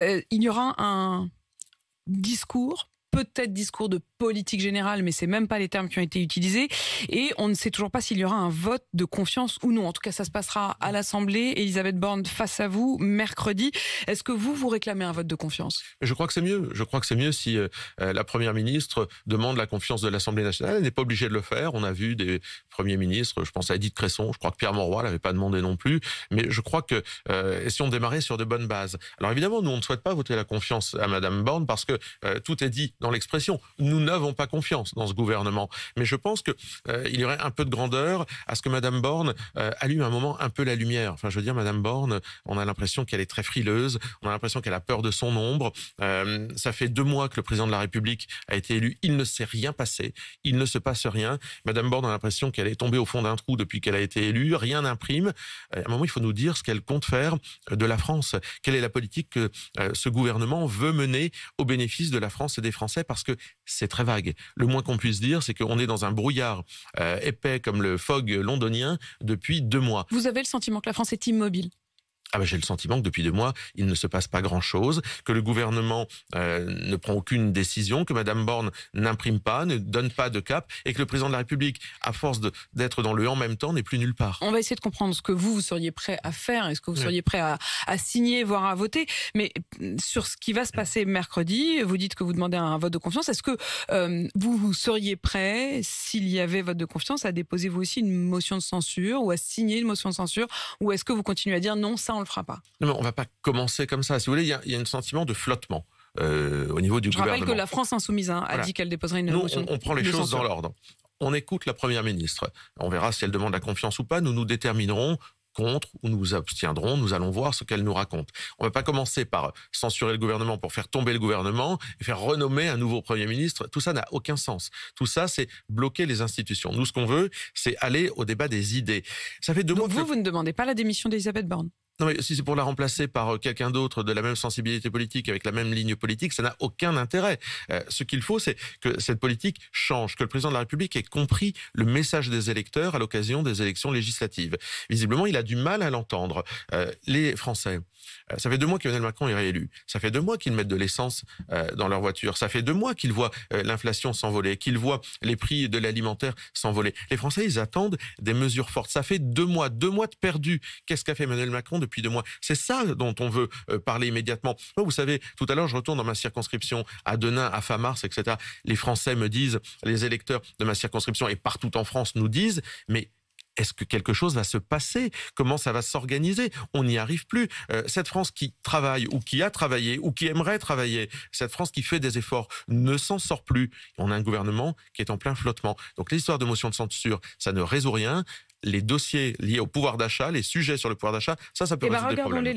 il y aura un discours peut-être discours de politique générale, mais c'est même pas les termes qui ont été utilisés. Et on ne sait toujours pas s'il y aura un vote de confiance ou non. En tout cas, ça se passera à l'Assemblée. Elisabeth Borne, face à vous, mercredi. Est-ce que vous, vous réclamez un vote de confiance Je crois que c'est mieux. Je crois que c'est mieux si euh, euh, la Première ministre demande la confiance de l'Assemblée nationale. Elle n'est pas obligée de le faire. On a vu des premiers ministres, je pense à Edith Cresson, je crois que Pierre ne l'avait pas demandé non plus. Mais je crois que euh, si on démarrait sur de bonnes bases. Alors évidemment, nous, on ne souhaite pas voter la confiance à Madame Borne parce que tout est dit dans dans l'expression. Nous n'avons pas confiance dans ce gouvernement. Mais je pense qu'il euh, il y aurait un peu de grandeur à ce que Madame Borne euh, allume un moment un peu la lumière. Enfin, je veux dire, Madame Borne, on a l'impression qu'elle est très frileuse, on a l'impression qu'elle a peur de son ombre. Euh, ça fait deux mois que le président de la République a été élu. Il ne s'est rien passé. Il ne se passe rien. Madame Borne a l'impression qu'elle est tombée au fond d'un trou depuis qu'elle a été élue. Rien n'imprime. À un moment, il faut nous dire ce qu'elle compte faire de la France. Quelle est la politique que ce gouvernement veut mener au bénéfice de la France et des Français parce que c'est très vague. Le moins qu'on puisse dire, c'est qu'on est dans un brouillard euh, épais comme le fog londonien depuis deux mois. Vous avez le sentiment que la France est immobile ah ben, j'ai le sentiment que depuis deux mois, il ne se passe pas grand-chose, que le gouvernement euh, ne prend aucune décision, que Madame Borne n'imprime pas, ne donne pas de cap, et que le président de la République, à force d'être dans le en même temps, n'est plus nulle part. On va essayer de comprendre ce que vous, vous seriez prêt à faire, est ce que vous seriez prêt à, signer, voire à voter. Mais mm, sur ce qui va se passer mercredi, vous dites que vous demandez un vote de confiance. Est-ce que euh, vous, seriez prêt, s'il y avait vote de confiance, à déposer vous aussi une motion de censure ou à signer une motion de censure, ou est-ce que vous continuez à dire non, ça on fera pas. Non, mais on va pas commencer comme ça. Si vous voulez, il y a, un sentiment de flottement. Euh, au niveau du Je gouvernement. Je rappelle que la France insoumise hein, a dit qu'elle déposerait une motion. On, prend les choses dans l'ordre. On écoute la première ministre. On verra si elle demande la confiance ou pas. Nous nous déterminerons contre ou nous abstiendrons. Nous allons voir ce qu'elle nous raconte. On ne va pas commencer par censurer le gouvernement pour faire tomber le gouvernement et faire renommer un nouveau Premier ministre. Tout ça n'a aucun sens. Tout ça, c'est bloquer les institutions. Nous, ce qu'on veut, c'est aller au débat des idées. Ça fait deux Donc Vous, vous ne demandez pas la démission d'Elisabeth Borne non, mais si c'est pour la remplacer par euh, quelqu'un d'autre de la même sensibilité politique, avec la même ligne politique, ça n'a aucun intérêt. Euh, ce qu'il faut, c'est que cette politique change, que le président de la République ait compris le message des électeurs à l'occasion des élections législatives. Visiblement, il a du mal à l'entendre. Euh, les Français, ça fait deux mois qu'Emmanuel Macron est réélu. Ça fait deux mois qu'ils mettent de l'essence dans leur voiture. Ça fait deux mois qu'ils voient l'inflation s'envoler, qu'ils voient les prix de l'alimentaire s'envoler. Les Français, ils attendent des mesures fortes. Ça fait deux mois, deux mois de perdu. Qu'est-ce qu'a fait Emmanuel Macron depuis deux mois. C'est ça dont on veut euh, parler immédiatement. vous savez, tout à l'heure, je retourne dans ma circonscription à Denain, à Famars, etc. Les Français me disent, les électeurs de ma circonscription et partout en France nous disent, mais est-ce que quelque chose va se passer Comment ça va s'organiser On n'y arrive plus. Euh, cette France qui travaille ou qui a travaillé ou qui aimerait travailler, cette France qui fait des efforts ne s'en sort plus. On a un gouvernement qui est en plein flottement. Donc l'histoire de motion de censure, ça ne résout rien les dossiers liés au pouvoir d'achat, les sujets sur le pouvoir d'achat, ça, ça peut eh ben, résoudre des problèmes.